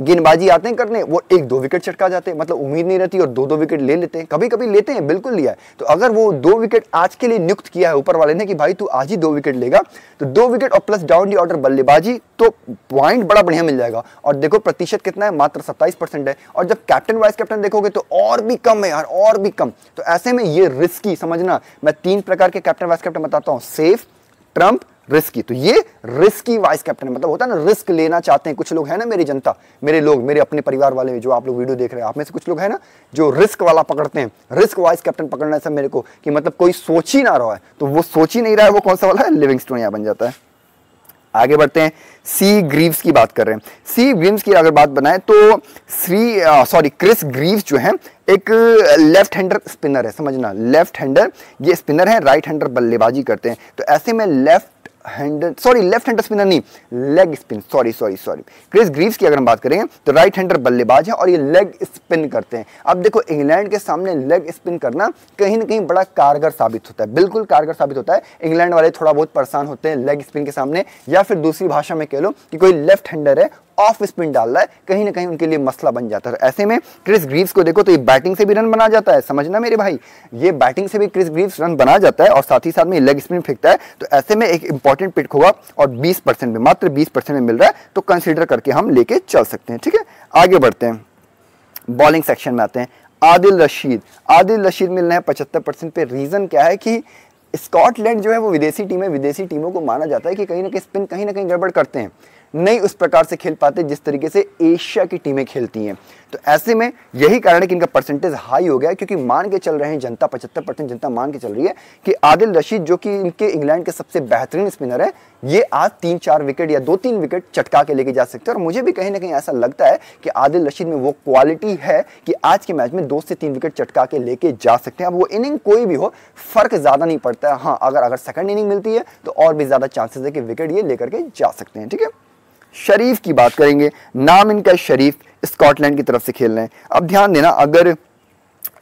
S1: गेंदबाजी आते हैं करने वो एक दो विकेट छटका जाते हैं मतलब उम्मीद नहीं रहती और दो दो विकेट ले लेते हैं कभी कभी लेते हैं बिल्कुल लिया है तो अगर वो दो विकेट आज के लिए नियुक्त किया है ऊपर वाले ने कि भाई तू आज ही दो विकेट लेगा तो दो विकेट और प्लस डाउन दी ऑर्डर बल्लेबाजी तो पॉइंट बड़ा बढ़िया मिल जाएगा और देखो प्रतिशत कितना है मात्र सत्ताईस है और जब कैप्टन वाइस कैप्टन देखोगे तो और भी कम है यार और भी कम तो ऐसे में ये रिस्की समझना मैं तीन प्रकार के कैप्टन वाइस कैप्टन बताता हूँ सेफ ट्रंप रिस्की तो ये रिस्की वाइस कैप्टन मतलब होता है ना रिस्क लेना चाहते हैं कुछ लोग हैं ना मेरी जनता मेरे लोग मेरे अपने परिवार वाले जो आप लोग वीडियो देख रहे हैं आप में से कुछ लोग हैं ना जो रिस्क वाला पकड़ते हैं रिस्क वाइस कैप्टन पकड़ना है सब मेरे को कि मतलब कोई सोच ही ना रहा है तो वो सोच ही नहीं रहा है वो कौन सा वाला है लिविंग स्टोन यहाँ बन जाता है आगे बढ़ते हैं सी ग्रीव्स की बात कर रहे हैं सी ग्रीव्स की अगर बात बनाए तो श्री सॉरी क्रिस ग्रीव्स जो है एक लेफ्ट हैंडर स्पिनर है समझना लेफ्ट हैंडर ये स्पिनर है राइट हैंडर बल्लेबाजी करते हैं तो ऐसे में left hander sorry left hander spinner नहीं leg spin sorry sorry sorry Chris Greaves की अगर हम बात करें तो राइट हैंडर बल्लेबाज है और ये लेग स्पिन करते हैं अब देखो इंग्लैंड के सामने लेग स्पिन करना कहीं ना कहीं बड़ा कारगर साबित होता है बिल्कुल कारगर साबित होता है इंग्लैंड वाले थोड़ा बहुत परेशान होते हैं लेग स्पिन के सामने या फिर दूसरी भाषा में कह लो कि कोई लेफ्ट हैंडर है ऑफ स्पिन डाल रहा है कहीं ना कहीं उनके लिए मसला बन जाता है तो ऐसे में क्रिस ग्रीव्स को देखो तो ये बैटिंग से भी रन बना जाता है समझना मेरे भाई ये बैटिंग से भी क्रिस ग्रीव्स रन बना जाता है और साथ ही साथ में लेग स्पिन फेंकता है तो ऐसे में एक इंपॉर्टेंट पिक होगा और बीस परसेंट में मात्र बीस परसेंट में मिल रहा है तो कंसिडर करके हम लेके चल सकते हैं ठीक है आगे बढ़ते हैं बॉलिंग सेक्शन में आते हैं आदिल रशीद आदिल रशीद मिल रहे हैं पचहत्तर परसेंट पे रीज़न क्या है कि स्कॉटलैंड जो है वो विदेशी टीम है विदेशी टीमों को माना जाता है कि कहीं ना कहीं स्पिन कहीं ना कहीं गड़बड़ करते हैं नहीं उस प्रकार से खेल पाते जिस तरीके से एशिया की टीमें खेलती हैं तो ऐसे में यही कारण है कि इनका परसेंटेज हाई हो गया क्योंकि मान के चल रहे हैं जनता पचहत्तर परसेंट जनता मान के चल रही है कि आदिल रशीद जो कि इनके इंग्लैंड के सबसे बेहतरीन स्पिनर है ये आज तीन चार विकेट या दो तीन विकेट चटका के लेके जा सकते हैं और मुझे भी कहीं ना कहीं ऐसा लगता है कि आदिल रशीद में वो क्वालिटी है कि आज के मैच में दो से तीन विकेट चटका के लेके जा सकते हैं अब वो इनिंग कोई भी हो फर्क ज़्यादा नहीं पड़ता है हाँ अगर अगर सेकंड इनिंग मिलती है तो और भी ज़्यादा चांसेस है कि विकेट ये लेकर के जा सकते हैं ठीक है शरीफ की बात करेंगे नाम इनका शरीफ स्कॉटलैंड की तरफ से खेल रहे हैं अब ध्यान देना अगर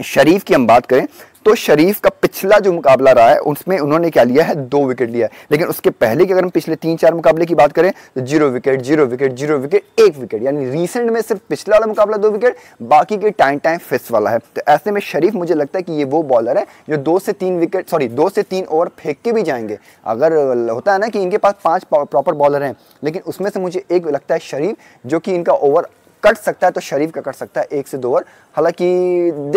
S1: शरीफ की हम बात करें तो शरीफ का पिछला जो मुकाबला रहा है उसमें उन्होंने क्या लिया है दो विकेट लिया है लेकिन उसके पहले की अगर हम पिछले तीन चार मुकाबले की बात करें तो zero wicket zero wicket zero wicket एक विकेट यानी रिसेंट में सिर्फ पिछला वाला मुकाबला दो विकेट बाकी के टाइम टाइम फिस वाला है तो ऐसे में शरीफ मुझे लगता है कि ये वो बॉलर है जो दो से तीन विकेट सॉरी दो से तीन ओवर फेंक के भी जाएंगे अगर होता है ना कि इनके पास पाँच प्रॉपर बॉलर हैं लेकिन उसमें से मुझे एक लगता है शरीफ जो कि इनका ओवर कट सकता है तो शरीफ का कट सकता है एक से दो ओवर हालांकि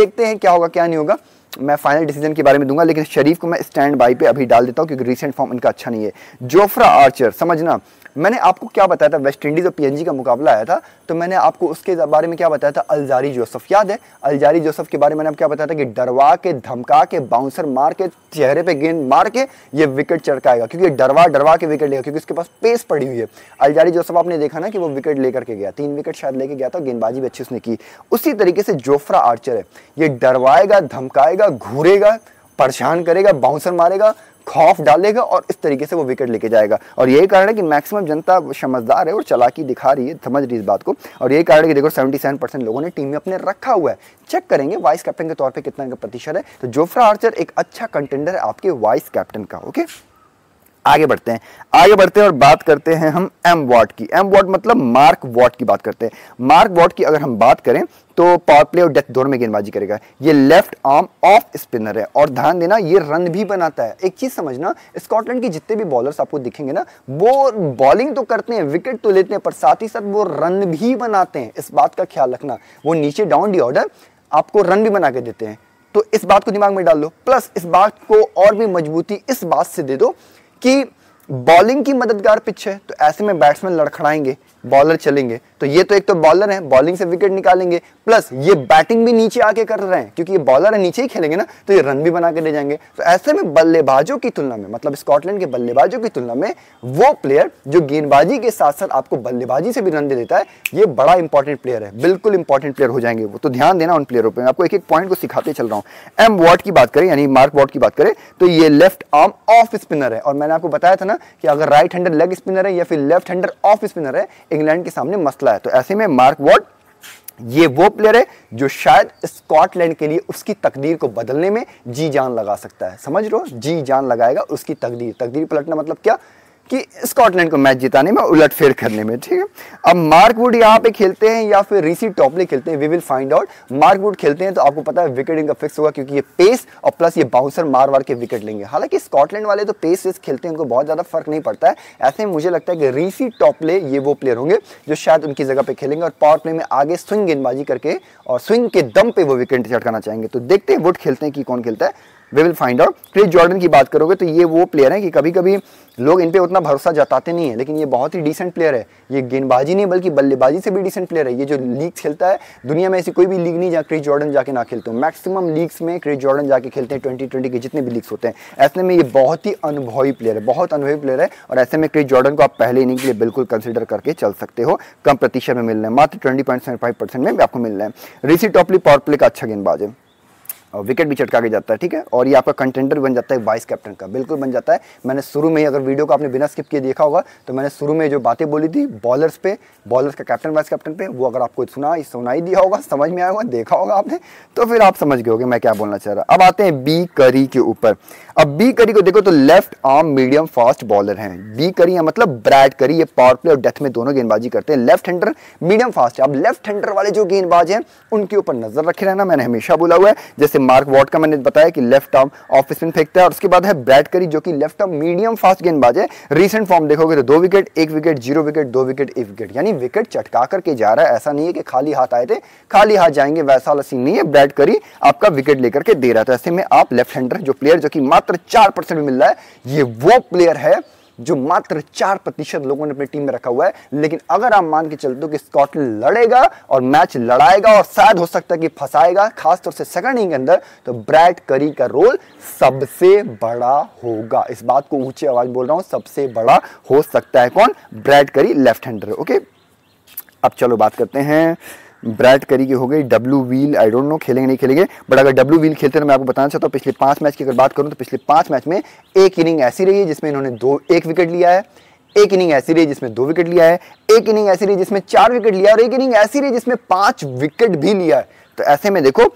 S1: देखते हैं क्या होगा क्या नहीं होगा मैं फाइनल डिसीजन के बारे में दूंगा लेकिन शरीफ को मैं स्टैंड बाई पे अभी डाल देता हूँ क्योंकि रिसेंट फॉर्म इनका अच्छा नहीं है जोफ्रा आर्चर समझना मैंने आपको क्या बताया था वेस्ट इंडीज़ और पीएनजी का मुकाबला आया था तो मैंने आपको उसके बारे में क्या बताया था अलजारी जोसफ याद है अलजारी जोसफ के बारे में मैंने आपको क्या बताया था कि डरवा के धमका के बाउंसर मार के चेहरे पे गेंद मार के ये विकेट चढ़काएगा क्योंकि डरवा डरवा के विकेट लेगा क्योंकि उसके पास पेस पड़ी हुई है अलजारी जोसफ आपने देखा ना कि वो विकेट लेकर के गया तीन विकेट शायद लेके गया था गेंदबाजी भी अच्छी उसने की उसी तरीके से जोफ्रा आर्चर है ये डरवाएगा धमकाएगा घूरेगा परेशान करेगा बाउंसर मारेगा खौफ डालेगा और इस तरीके से वो विकेट लेके जाएगा और यही कारण है कि मैक्सिमम जनता समझदार है और चलाकी दिखा रही है समझ रही है इस बात को और यही कारण है कि देखो 77 परसेंट लोगों ने टीम में अपने रखा हुआ है चेक करेंगे वाइस कैप्टन के तौर पर कितना का प्रतिशत है तो जोफ्रा आर्चर एक अच्छा कंटेंडर है आपके वाइस कैप्टन का ओके आगे बढ़ते हैं आगे बढ़ते हैं और बात करते हैं हम एम वॉट की एम वॉट मतलब मार्क वॉट की बात करते हैं मार्क वॉट की अगर हम बात करें तो पावर प्ले और डेथ दौर में गेंदबाजी करेगा ये लेफ्ट आर्म ऑफ स्पिनर है और ध्यान देना ये रन भी बनाता है एक चीज समझना स्कॉटलैंड के जितने भी बॉलर्स आपको दिखेंगे ना वो बॉलिंग तो करते हैं विकेट तो लेते हैं पर साथ ही साथ वो रन भी बनाते हैं इस बात का ख्याल रखना वो नीचे डाउन डी ऑर्डर आपको रन भी बना के देते हैं तो इस बात को दिमाग में डाल लो प्लस इस बात को और भी मजबूती इस बात से दे दो कि बॉलिंग की मददगार पिच है तो ऐसे में बैट्समैन लड़खड़ाएंगे बॉलर चलेंगे तो ये तो एक तो बॉलर है बॉलिंग से विकेट निकालेंगे प्लस ये बैटिंग भी नीचे आके कर रहे हैं क्योंकि ये बॉलर है नीचे ही खेलेंगे ना तो ये रन भी बना के ले जाएंगे तो ऐसे में बल्लेबाजों की तुलना में मतलब स्कॉटलैंड के बल्लेबाजों की तुलना में वो प्लेयर जो गेंदबाजी के साथ साथ आपको बल्लेबाजी से भी रन दे देता है ये बड़ा इंपॉर्टेंट प्लेयर है बिल्कुल इंपॉर्टेंट प्लेयर हो जाएंगे वो तो ध्यान देना उन प्लेयरों पर आपको एक एक पॉइंट को सिखाते चल रहा हूँ एम वॉट की बात करें यानी मार्क वॉट की बात करें तो ये लेफ्ट आर्म ऑफ स्पिनर है और मैंने आपको बताया था ना कि अगर राइट हैंडर लेग स्पिनर है या फिर लेफ्ट हैंडर ऑफ स्पिनर है इंग्लैंड के सामने मसला है तो ऐसे में मार्क वॉट ये वो प्लेयर है जो शायद स्कॉटलैंड के लिए उसकी तकदीर को बदलने में जी जान लगा सकता है समझ लो जी जान लगाएगा उसकी तकदीर तकदीर पलटना मतलब क्या कि स्कॉटलैंड को मैच जिताने में उलट फेर करने में ठीक है अब मार्क वुड यहाँ पे खेलते हैं या फिर रिसी टॉपले खेलते हैं we will find out Mark Wood खेलते हैं तो आपको पता है विकेट इनका फिक्स होगा क्योंकि ये पेस और प्लस ये बाउंसर मार वार के विकेट लेंगे हालांकि स्कॉटलैंड वाले तो पेस वेस खेलते हैं उनको बहुत ज़्यादा फर्क नहीं पड़ता है ऐसे में मुझे लगता है कि रिसी टॉपले ये वो प्लेयर होंगे जो शायद उनकी जगह पर खेलेंगे और पावर प्ले में आगे स्विंग गेंदबाजी करके और स्विंग के दम पर वो विकेट चटकाना चाहेंगे तो देखते हैं वुड खेलते हैं कि कौन खेलता है we will find out Chris Jordan की बात करोगे तो ये वो प्लेयर हैं कि कभी कभी लोग इन पर उतना भरोसा जताते नहीं है लेकिन ये बहुत ही डिसेंट प्लेयर है ये गेंदबाजी नहीं बल्कि बल्लेबाजी से भी डिसेंट प्लेयर है ये जो लीग खेलता है दुनिया में ऐसी कोई भी लीग नहीं जहाँ क्रिस जॉर्डन जाके ना खेलते हो मैक्सिमम लीग्स में क्रिस जॉर्डन जाके खेलते हैं ट्वेंटी ट्वेंटी के जितने भी लीग्स होते हैं ऐसे में ये बहुत ही अनुभवी प्लेयर है बहुत अनुभवी प्लेयर है और ऐसे में क्रिस जॉर्डन को आप पहले इनिंग के लिए बिल्कुल कंसिडर करके चल सकते हो कम प्रतिशत में मिल रहे हैं मात्र twenty point seven five percent में भी आपको मिल रहे हैं रिसी टॉपली पावर प्ले का अच्छा गेंदबाज है विकेट भी चटका के जाता है ठीक है और ये आपका कंटेंडर बन जाता है वाइस कैप्टन का बिल्कुल बन जाता है मैंने शुरू में ही अगर वीडियो को आपने बिना स्किप किए देखा होगा तो मैंने शुरू में जो बातें बोली थी बॉलर्स पे बॉलर्स का कैप्टन वाइस कैप्टन पे वो अगर आपको सुना सुनाई दिया होगा समझ में आया होगा देखा होगा आपने तो फिर आप समझ गए होगे मैं क्या बोलना चाह रहा अब आते हैं बी करी के ऊपर अब बी करी को देखो तो left arm medium fast bowler हैं बी करी है मतलब ब्रैड करी ये पावर प्ले और डेथ में दोनों गेंदबाजी करते हैं लेफ्ट हैंडर मीडियम फास्ट अब लेफ्ट हैंडर वाले जो गेंदबाज हैं उनके ऊपर नजर रखे रहना मैंने हमेशा बोला हुआ है जैसे मार्क वॉट का मैंने बताया कि लेफ्ट आर्म ऑफ स्पिन फेंकता है और उसके बाद है ब्रैड करी जो कि लेफ्ट आर्म मीडियम फास्ट गेंदबाज है रिसेंट फॉर्म देखोगे तो दो विकेट एक विकेट जीरो विकेट दो विकेट एक विकेट यानी विकेट चटका करके जा रहा है ऐसा नहीं है कि खाली हाथ आए थे खाली हाथ जाएंगे वैसा वाला सीन नहीं है ब्रैड करी आपका विकेट लेकर के दे रहा था तो ऐसे में आप लेफ्ट हैंडर जो प्लेयर जो कि मात्र चार भी मिल रहा है ये वो प्लेयर है जो मात्र चार प्रतिशत लोगों ने अपनी टीम में रखा हुआ है लेकिन अगर आप मान के चलते हो कि स्कॉटलैंड लड़ेगा और मैच लड़ाएगा और शायद हो सकता है कि फंसाएगा खासतौर से सेकंड इनिंग के अंदर तो ब्रैड करी का रोल सबसे बड़ा होगा इस बात को ऊंची आवाज बोल रहा हूं सबसे बड़ा हो सकता है कौन ब्रैड करी लेफ्ट हैंडर ओके अब चलो बात करते हैं ब्रैड करी की हो गई डब्ल्यू व्हील आई डोंट नो खेलेंगे नहीं खेलेंगे बट अगर डब्ल्यू व्हील खेलते तो मैं आपको बताना चाहता हूँ पिछले पांच मैच की अगर बात करूँ तो पिछले पांच मैच में एक इनिंग ऐसी रही है जिसमें इन्होंने दो एक विकेट लिया है एक इनिंग ऐसी रही जिसमें दो विकेट लिया है एक इनिंग ऐसी रही जिसमें चार विकेट लिया और एक इनिंग ऐसी रही जिसमें पांच विकेट भी लिया है तो ऐसे में देखो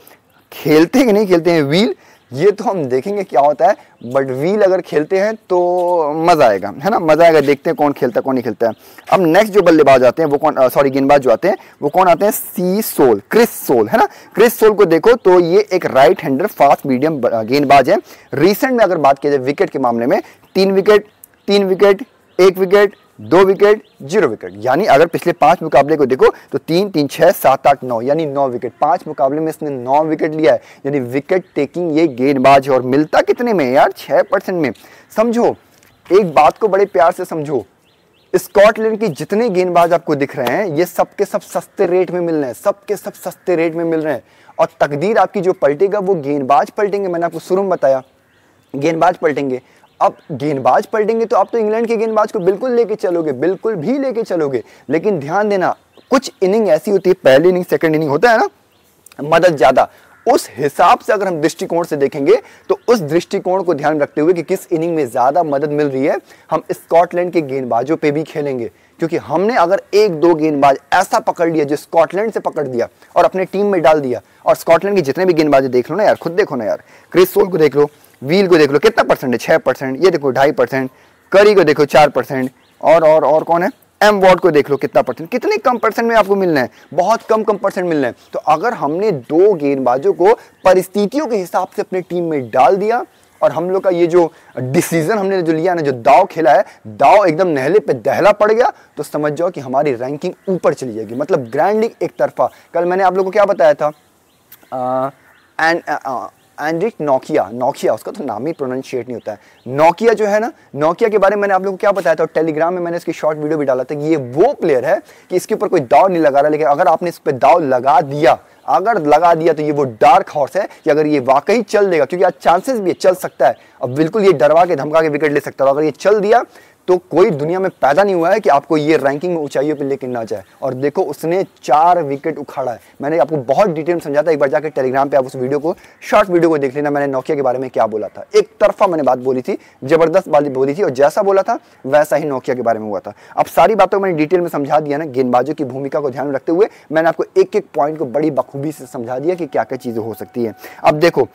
S1: खेलते कि नहीं खेलते हैं व्हील ये तो हम देखेंगे क्या होता है बट व्हील अगर खेलते हैं तो मज़ा आएगा है ना मज़ा आएगा देखते हैं कौन खेलता है कौन नहीं खेलता है अब नेक्स्ट जो बल्लेबाज आते हैं वो कौन सॉरी गेंदबाज जो आते हैं वो कौन आते हैं सी सोल क्रिस सोल है ना क्रिस सोल को देखो तो ये एक राइट हैंडर फास्ट मीडियम गेंदबाज है रिसेंट में अगर बात की जाए विकेट के मामले में तीन विकेट तीन विकेट एक विकेट दो विकेट जीरो विकेट यानी अगर पिछले पांच मुकाबले को देखो तो तीन तीन छः सात आठ नौ यानी नौ विकेट पांच मुकाबले में इसने नौ विकेट लिया है यानी विकेट टेकिंग ये गेंदबाज है और मिलता कितने में यार छः परसेंट में समझो एक बात को बड़े प्यार से समझो स्कॉटलैंड के जितने गेंदबाज आपको दिख रहे हैं ये सबके सब सस्ते रेट में मिल रहे हैं सबके सब सस्ते रेट में मिल रहे हैं और तकदीर आपकी जो पलटेगा वो गेंदबाज पलटेंगे मैंने आपको शुरू में बताया गेंदबाज पलटेंगे अब गेंदबाज पलटेंगे तो आप तो इंग्लैंड के गेंदबाज को बिल्कुल लेके चलोगे बिल्कुल भी लेके चलोगे लेकिन ध्यान देना कुछ इनिंग ऐसी होती है पहली इनिंग सेकेंड इनिंग होता है ना मदद ज़्यादा उस हिसाब से अगर हम दृष्टिकोण से देखेंगे तो उस दृष्टिकोण को ध्यान रखते हुए कि किस इनिंग में ज़्यादा मदद मिल रही है हम स्कॉटलैंड के गेंदबाजों पे भी खेलेंगे क्योंकि हमने अगर एक दो गेंदबाज ऐसा पकड़ लिया जो स्कॉटलैंड से पकड़ दिया और अपने टीम में डाल दिया और स्कॉटलैंड के जितने भी गेंदबाज देख लो ना यार खुद देखो ना यार क्रिस सोल को देख लो व्हील को देख लो कितना परसेंट है छः परसेंट ये देखो ढाई परसेंट करी को देखो चार परसेंट और और और कौन है एम वॉट को देख लो कितना परसेंट कितने कम परसेंट में आपको मिलना है बहुत कम कम परसेंट मिलना है तो अगर हमने दो गेंदबाजों को परिस्थितियों के हिसाब से अपने टीम में डाल दिया और हम लोग का ये जो डिसीजन हमने जो लिया ना जो दाव खेला है दाव एकदम नहले पे दहला पड़ गया तो समझ जाओ कि हमारी रैंकिंग ऊपर चली जाएगी मतलब ग्रैंड लीग एक तरफा कल मैंने आप लोग को क्या बताया था एंड एंड्रिक नोकिया नोकिया उसका तो नाम ही प्रोनाउंशिएट नहीं होता है नोकिया जो है ना नोकिया के बारे में मैंने आप लोगों को क्या बताया था और टेलीग्राम में मैंने इसकी शॉर्ट वीडियो भी डाला था कि ये वो प्लेयर है कि इसके ऊपर कोई दाव नहीं लगा रहा लेकिन अगर आपने इस पर दाव लगा दिया अगर लगा दिया तो ये वो डार्क हॉर्स है कि अगर ये वाकई चल देगा क्योंकि आज चांसेस भी है चल सकता है अब बिल्कुल ये डरवा के धमका के विकेट ले सकता है अगर ये चल दिया तो कोई दुनिया में पैदा नहीं हुआ है कि आपको ये रैंकिंग में ऊंचाइयों पर लेकर ना जाए और देखो उसने चार विकेट उखाड़ा है मैंने आपको बहुत डिटेल में समझा था एक बार जाकर टेलीग्राम पे आप उस वीडियो को शॉर्ट वीडियो को देख लेना मैंने नोकिया के बारे में क्या बोला था एक तरफा मैंने बात बोली थी जबरदस्त बात बोली थी और जैसा बोला था वैसा ही नोकिया के बारे में हुआ था अब सारी बातों को मैंने डिटेल में समझा दिया ना गेंदबाजों की भूमिका को ध्यान में रखते हुए मैंने आपको एक एक पॉइंट को बड़ी बखूबी से समझा दिया कि क्या क्या चीज़ें हो सकती है अब देखो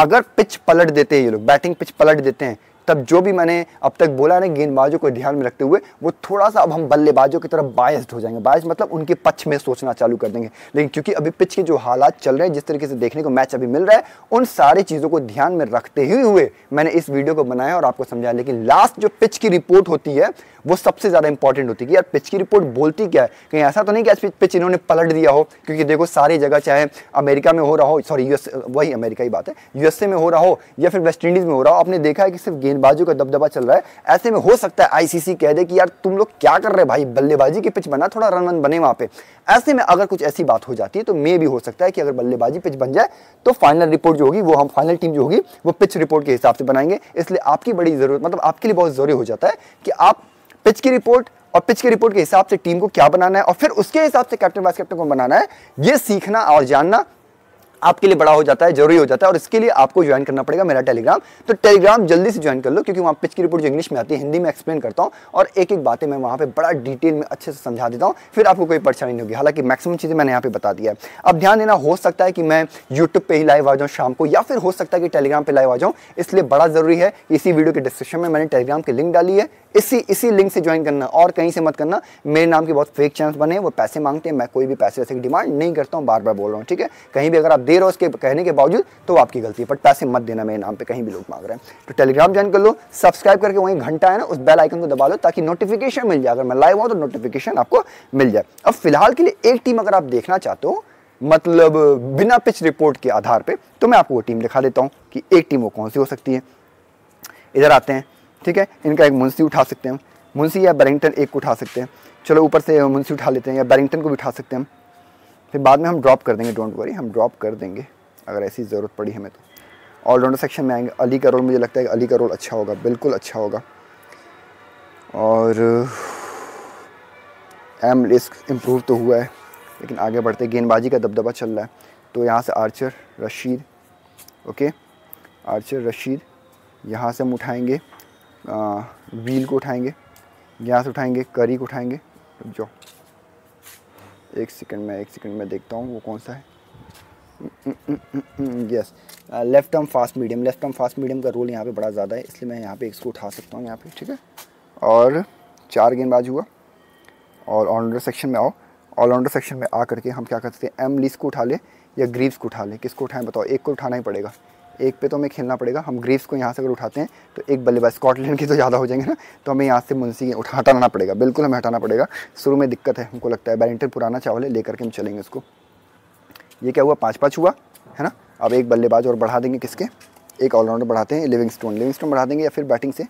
S1: अगर पिच पलट देते हैं ये लोग बैटिंग पिच पलट देते हैं तब जो भी मैंने अब तक बोला ना गेंदबाजों को ध्यान में रखते हुए वो थोड़ा सा अब हम बल्लेबाजों की तरफ बायस्ड हो जाएंगे बायस मतलब उनके पक्ष में सोचना चालू कर देंगे लेकिन क्योंकि अभी पिच के जो हालात चल रहे हैं जिस तरीके से देखने को मैच अभी मिल रहा है उन सारी चीज़ों को ध्यान में रखते ही हुए मैंने इस वीडियो को बनाया और आपको समझाया लेकिन लास्ट जो पिच की रिपोर्ट होती है वो सबसे ज़्यादा इंपॉर्टेंट होती है कि यार पिच की रिपोर्ट बोलती क्या है कहीं ऐसा तो नहीं कि आज पिच इन्होंने पलट दिया हो क्योंकि देखो सारी जगह चाहे अमेरिका में हो रहा हो सॉरी यूएस वही अमेरिका ही बात है यूएसए में हो रहा हो या फिर वेस्ट इंडीज़ में हो रहा हो आपने देखा है कि सिर्फ गेंदबाजों का दबदबा चल रहा है ऐसे में हो सकता है आईसीसी कह दे कि यार तुम लोग क्या कर रहे भाई बल्लेबाजी की पिच बना थोड़ा रन वन बने वहाँ पे ऐसे में अगर कुछ ऐसी बात हो जाती है तो मे भी हो सकता है कि अगर बल्लेबाजी पिच बन जाए तो फाइनल रिपोर्ट जो होगी वो हम फाइनल टीम जो होगी वो पिच रिपोर्ट के हिसाब से बनाएंगे इसलिए आपकी बड़ी ज़रूरत मतलब आपके लिए बहुत ज़रूरी हो जाता है कि आप पिच की रिपोर्ट और पिच की रिपोर्ट के हिसाब से टीम को क्या बनाना है और फिर उसके हिसाब से कैप्टन वाइस कैप्टन को बनाना है ये सीखना और जानना आपके लिए बड़ा हो जाता है जरूरी हो जाता है और इसके लिए आपको ज्वाइन करना पड़ेगा मेरा टेलीग्राम तो टेलीग्राम जल्दी से ज्वाइन कर लो क्योंकि वहाँ पिच की रिपोर्ट जो इंग्लिश में आती है हिंदी में एक्सप्लेन करता हूँ और एक एक बातें मैं वहाँ पर बड़ा डिटेल में अच्छे से समझा देता हूँ फिर आपको कोई परेशानी नहीं होगी हालांकि मैक्सिमम चीज़ें मैंने यहाँ पर बता दिया है अब ध्यान देना हो सकता है कि मैं यूट्यूब पर ही लाइव आ जाऊँ शाम को या फिर हो सकता है कि टेलीग्राम पर लाइव आ जाऊँ इसलिए बड़ा ज़रूरी है इसी वीडियो के डिस्क्रिप्शन में मैंने टेलीग्राम की लिंक डाली है इसी इसी लिंक से ज्वाइन करना और कहीं से मत करना मेरे नाम के बहुत फेक चैनल बने हैं वो पैसे मांगते हैं मैं कोई भी पैसे वैसे की डिमांड नहीं करता हूँ बार बार बोल रहा हूँ ठीक है कहीं भी अगर आप दे रहे हो उसके कहने के बावजूद तो आपकी गलती है बट पैसे मत देना मेरे नाम पर कहीं भी लोग मांग रहे हैं तो टेलीग्राम ज्वाइन कर लो सब्सक्राइब करके वहीं घंटा है ना उस बेल आइकन को दबा लो ताकि नोटिफिकेशन मिल जाए अगर मैं लाइव हूँ तो नोटिफिकेशन आपको मिल जाए अब फिलहाल के लिए एक टीम अगर आप देखना चाहते हो मतलब बिना पिच रिपोर्ट के आधार पे तो मैं आपको वो टीम दिखा देता हूँ कि एक टीम वो कौन सी हो सकती है इधर आते हैं ठीक है इनका एक मुंशी उठा सकते हैं मुंशी या बैरिंगटन एक को उठा सकते हैं चलो ऊपर से मुंशी उठा लेते हैं या बैरिंगटन को भी उठा सकते हैं फिर बाद में हम ड्रॉप कर देंगे डोंट वरी हम ड्रॉप कर देंगे अगर ऐसी ज़रूरत पड़ी हमें तो ऑलराउंडर सेक्शन में आएंगे अली का रोल मुझे लगता है कि अली का रोल अच्छा होगा बिल्कुल अच्छा होगा और एम रिस्क इम्प्रूव तो हुआ है लेकिन आगे बढ़ते गेंदबाजी का दबदबा चल रहा है तो यहाँ से Archer Rashid okay Archer Rashid यहाँ से हम उठाएँगे व्हील को उठाएँगे यहाँ से उठाएँगे करी को उठाएँगे जो एक सेकंड में एक सेकंड में देखता हूँ वो कौन सा है yes left arm fast medium left arm fast medium का रोल यहाँ पे बड़ा ज़्यादा है इसलिए मैं यहाँ पे इसको उठा सकता हूँ यहाँ पे ठीक है और चार गेंदबाज हुआ और ऑलराउंडर सेक्शन में आओ ऑलराउंडर सेक्शन में आ करके हम क्या कर सकते हैं एम लीस को उठा ले या ग्रीव्स को उठा ले किसको उठाएं बताओ एक को उठाना ही पड़ेगा एक पे तो हमें खेलना पड़ेगा हम ग्रीव्स को यहाँ से अगर उठाते हैं तो एक बल्लेबाज स्कॉटलैंड की तो ज़्यादा हो जाएंगे ना तो हमें यहाँ से मुंशी उठा हटाना पड़ेगा बिल्कुल हमें हटाना पड़ेगा शुरू में दिक्कत है हमको लगता है बैलेंटन पुराना चावल है लेकर के हम चलेंगे उसको ये क्या हुआ पाँच पाँच हुआ है ना अब एक बल्लेबाज और बढ़ा देंगे किसके एक ऑलराउंडर बढ़ाते हैं लिविंग स्टोन लिविंग स्टोन बढ़ा देंगे या फिर बैटिंग से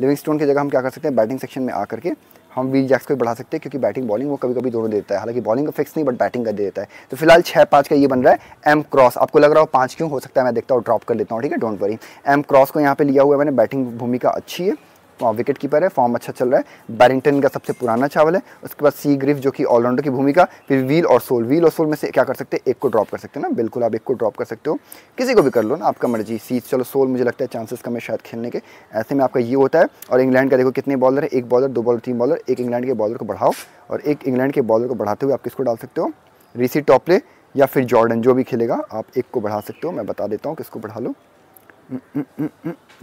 S1: लिविंग स्टोन की जगह हम क्या कर सकते हैं बैटिंग सेक्शन में आ करके हम विल जैक्स को भी बढ़ा सकते हैं क्योंकि बैटिंग बॉलिंग वो कभी कभी दोनों देता है हालांकि बॉलिंग का फिक्स नहीं बट बैटिंग का दे देता है तो फिलहाल छः पाँच का ये बन रहा है एम क्रॉस आपको लग रहा हो पाँच क्यों हो सकता है मैं देखता हूँ ड्रॉप कर लेता हूँ ठीक है डोंट वरी एम क्रॉस को यहाँ पे लिया हुआ मैंने बैटिंग भूमिका अच्छी है विकेट कीपर है फॉर्म अच्छा चल रहा है बैरिंगटन का सबसे पुराना चावल है उसके बाद सी ग्रिफ जो कि ऑलराउंडर की भूमिका फिर व्हील और सोल व्हील और सोल में से क्या कर सकते हैं एक को ड्रॉप कर सकते हैं ना बिल्कुल आप एक को ड्रॉप कर सकते हो किसी को भी कर लो ना आपका मर्जी सी चलो सोल मुझे लगता है चांसेस कम है शायद खेलने के ऐसे में आपका ये होता है और इंग्लैंड का देखो कितने बॉलर है एक बॉलर दो बॉलर तीन बॉलर एक इंग्लैंड के बॉलर को बढ़ाओ और एक इंग्लैंड के बॉलर को बढ़ाते हुए आप किसको डाल सकते हो रिसी टॉपले या फिर जॉर्डन जो भी खेलेगा आप एक को बढ़ा सकते हो मैं बता देता हूँ किसको बढ़ा लो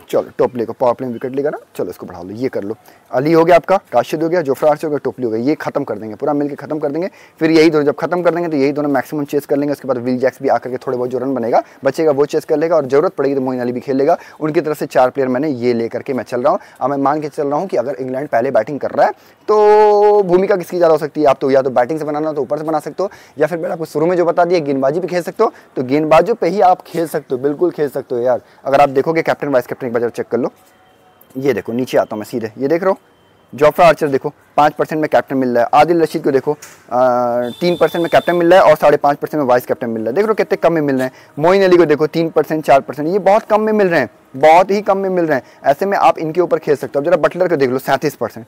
S1: चलो टोपली को पावर प्ले में विकेट लेगा ना चलो इसको बढ़ा लो ये कर लो अली हो गया आपका राशिद हो गया जोफ्रा हो गया टोपली हो गया ये खत्म कर देंगे पूरा मिलकर खत्म कर देंगे फिर यही दोनों जब खत्म कर देंगे तो यही दोनों मैक्सिमम चेस कर लेंगे उसके बाद विल जैक्स भी आकर के थोड़े बहुत जो रन बनेगा बचेगा वो चेस कर लेगा और जरूरत पड़ेगी तो मोइन अली भी खेलेगा उनकी तरफ से चार प्लेयर मैंने ये लेकर के मैं चल रहा हूँ अब मैं मान के चल रहा हूँ कि अगर इंग्लैंड पहले बैटिंग कर रहा है तो भूमिका किसकी ज़्यादा हो सकती है आप तो या तो बैटिंग से बनाना तो ऊपर से बना सकते हो या फिर मैंने आपको शुरू में जो बता दिया गेंदबाजी भी खेल सकते हो तो गेंदबाजों पर ही आप खेल सकते हो बिल्कुल खेल सकते हो यार अगर बार आप देखोगे कैप्टन वाइस कैप्टन एक बार चेक कर लो ये देखो नीचे आता हूँ मैं सीधे ये देख रहा हूँ जॉफ्रा आर्चर देखो पाँच परसेंट में कैप्टन मिल रहा है आदिल रशीद को देखो तीन परसेंट में कैप्टन मिल रहा है और साढ़े पाँच परसेंट में वाइस कैप्टन मिल रहा है देख लो कितने कम में मिल रहे हैं मोइन अली को देखो तीन परसेंट चार परसेंट ये बहुत कम में मिल रहे हैं बहुत ही कम में मिल रहे हैं ऐसे में आप इनके ऊपर खेल सकते हो जरा बटलर को देख लो सैंतीस परसेंट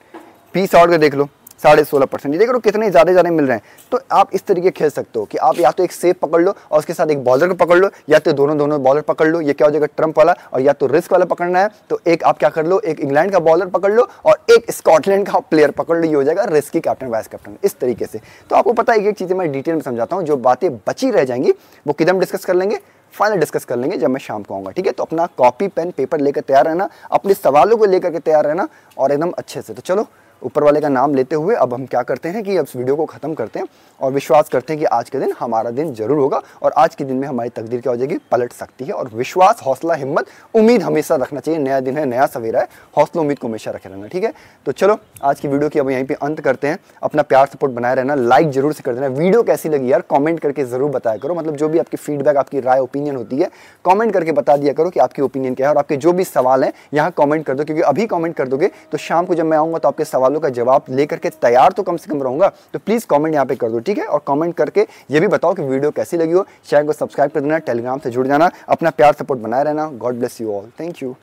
S1: पीस आउट को देख लो साढ़े सोलह परसेंट ये देख रहे हो कितने ज़्यादा ज़्यादा मिल रहे हैं तो आप इस तरीके खेल सकते हो कि आप या तो एक सेफ पकड़ लो और उसके साथ एक बॉलर को पकड़ लो या तो दोनों दोनों बॉलर पकड़ लो ये क्या हो जाएगा ट्रंप वाला और या तो रिस्क वाला पकड़ना है तो एक आप क्या कर लो एक इंग्लैंड का बॉलर पकड़ लो और एक स्कॉटलैंड का प्लेयर पकड़ लो ये हो जाएगा रिस्की कैप्टन वाइस कैप्टन इस तरीके से तो आपको पता है एक एक चीज़ें मैं डिटेल में समझाता हूँ जो बातें बची रह जाएंगी वो किधम डिस्कस कर लेंगे फाइनल डिस्कस कर लेंगे जब मैं शाम को आऊँगा ठीक है तो अपना कॉपी पेन पेपर लेकर तैयार रहना अपने सवालों को लेकर के तैयार रहना और एकदम अच्छे से तो चलो ऊपर वाले का नाम लेते हुए अब हम क्या करते हैं कि अब इस वीडियो को ख़त्म करते हैं और विश्वास करते हैं कि आज के दिन हमारा दिन जरूर होगा और आज के दिन में हमारी तकदीर क्या हो जाएगी पलट सकती है और विश्वास हौसला हिम्मत उम्मीद हमेशा रखना चाहिए नया दिन है नया सवेरा है हौसला उम्मीद को हमेशा रखे रहना ठीक है तो चलो आज की वीडियो की अब यहीं पर अंत करते हैं अपना प्यार सपोर्ट बनाए रहना लाइक जरूर से कर देना वीडियो कैसी लगी यार कॉमेंट करके ज़रूर बताया करो मतलब जो भी आपकी फीडबैक आपकी राय ओपिनियन होती है कॉमेंट करके बता दिया करो कि आपकी ओपिनियन क्या है और आपके जो भी सवाल हैं यहाँ कॉमेंट कर दो क्योंकि अभी कॉमेंट कर दोगे तो शाम को जब मैं आऊँगा तो आपके सवाल सवालों का जवाब लेकर के तैयार तो कम से कम रहूंगा तो प्लीज़ कॉमेंट यहाँ पर कर दो ठीक है और कॉमेंट करके ये भी बताओ कि वीडियो कैसी लगी हो चैनल को सब्सक्राइब कर देना टेलीग्राम से जुड़ जाना अपना प्यार सपोर्ट बनाए रहना God bless you all thank you